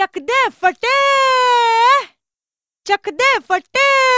चकदे फटे चकदे फटे